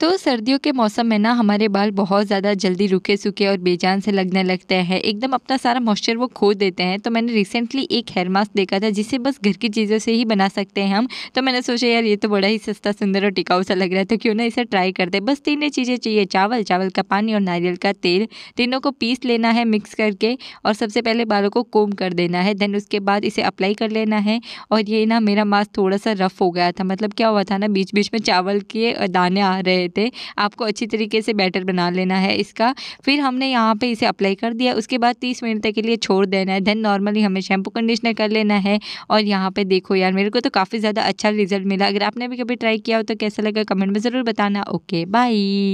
तो सर्दियों के मौसम में ना हमारे बाल बहुत ज़्यादा जल्दी रुके सूखे और बेजान से लगने लगते हैं एकदम अपना सारा मॉइस्चर वो खो देते हैं तो मैंने रिसेंटली एक हेयर मास्क देखा था जिसे बस घर की चीज़ों से ही बना सकते हैं हम तो मैंने सोचा यार ये तो बड़ा ही सस्ता सुंदर और टिकाऊ सा लग रहा है तो क्यों ना इसे ट्राई करते बस तीन चीज़ें चाहिए चावल चावल का पानी और नारियल का तेल तीनों को पीस लेना है मिक्स करके और सबसे पहले बालों को कोम कर देना है देन उसके बाद इसे अप्लाई कर लेना है और ये ना मेरा मास्क थोड़ा सा रफ़ हो गया था मतलब क्या हुआ था ना बीच बीच में चावल के दाने आ रहे लेते आपको अच्छी तरीके से बैटर बना लेना है इसका फिर हमने यहाँ पे इसे अप्लाई कर दिया उसके बाद तीस मिनट तक के लिए छोड़ देना है देन नॉर्मली हमें शैम्पू कंडीशनर कर लेना है और यहाँ पे देखो यार मेरे को तो काफ़ी ज़्यादा अच्छा रिजल्ट मिला अगर आपने भी कभी ट्राई किया हो तो कैसा लगा कमेंट में ज़रूर बताना ओके बाई